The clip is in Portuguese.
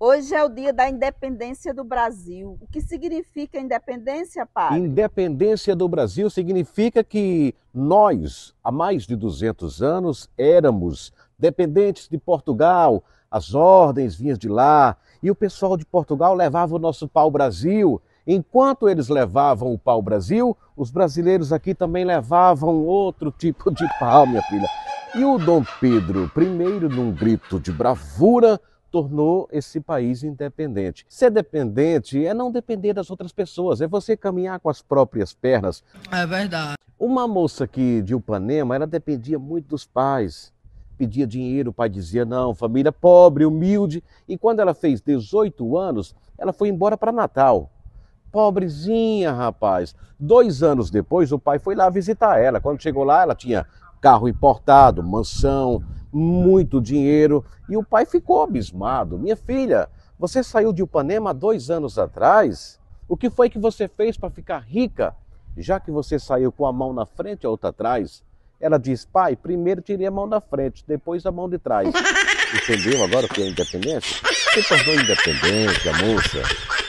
Hoje é o dia da independência do Brasil. O que significa independência, padre? Independência do Brasil significa que nós, há mais de 200 anos, éramos dependentes de Portugal, as ordens vinham de lá, e o pessoal de Portugal levava o nosso pau-brasil. Enquanto eles levavam o pau-brasil, os brasileiros aqui também levavam outro tipo de pau, minha filha. E o Dom Pedro I, num grito de bravura, tornou esse país independente. Ser dependente é não depender das outras pessoas, é você caminhar com as próprias pernas. É verdade. Uma moça aqui de Upanema, ela dependia muito dos pais. Pedia dinheiro, o pai dizia não, família pobre, humilde. E quando ela fez 18 anos, ela foi embora para Natal. Pobrezinha, rapaz. Dois anos depois, o pai foi lá visitar ela. Quando chegou lá, ela tinha carro importado, mansão, muito dinheiro. E o pai ficou abismado. Minha filha, você saiu de Ipanema dois anos atrás? O que foi que você fez para ficar rica? Já que você saiu com a mão na frente e a outra atrás, ela diz: pai, primeiro tirei a mão da frente, depois a mão de trás. Entendeu agora o que é independência? Você tornou independente a moça.